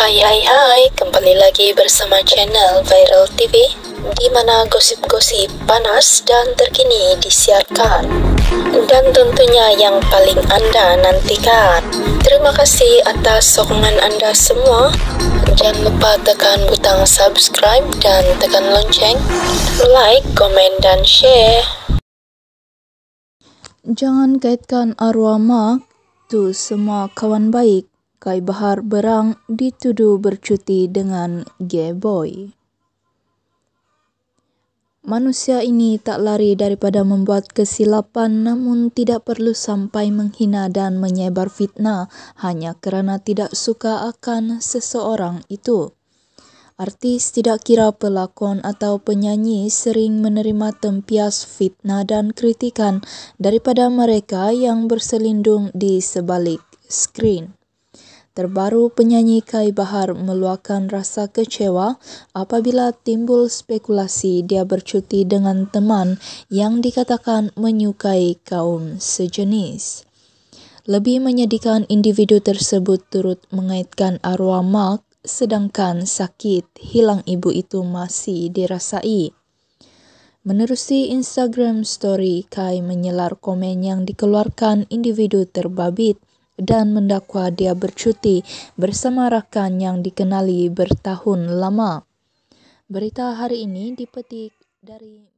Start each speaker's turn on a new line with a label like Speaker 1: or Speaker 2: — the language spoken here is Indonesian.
Speaker 1: Hai hai hai, kembali lagi bersama channel Viral TV di mana gosip-gosip panas dan terkini disiarkan dan tentunya yang paling Anda nantikan. Terima kasih atas sokongan Anda semua. Jangan lupa tekan butang subscribe dan tekan lonceng, like, komen, dan share.
Speaker 2: Jangan kaitkan arwah mak semua kawan baik Kai Bahar Berang dituduh bercuti dengan gay boy Manusia ini tak lari daripada membuat kesilapan namun tidak perlu sampai menghina dan menyebar fitnah hanya kerana tidak suka akan seseorang itu. Artis tidak kira pelakon atau penyanyi sering menerima tempias fitnah dan kritikan daripada mereka yang berselindung di sebalik skrin. Terbaru penyanyi Kai Bahar meluahkan rasa kecewa apabila timbul spekulasi dia bercuti dengan teman yang dikatakan menyukai kaum sejenis. Lebih menyedihkan individu tersebut turut mengaitkan arwah Mark sedangkan sakit hilang ibu itu masih dirasai. Menerusi Instagram story, Kai menyelar komen yang dikeluarkan individu terbabit dan mendakwa dia bercuti bersama rekan yang dikenali bertahun lama. Berita hari ini dipetik dari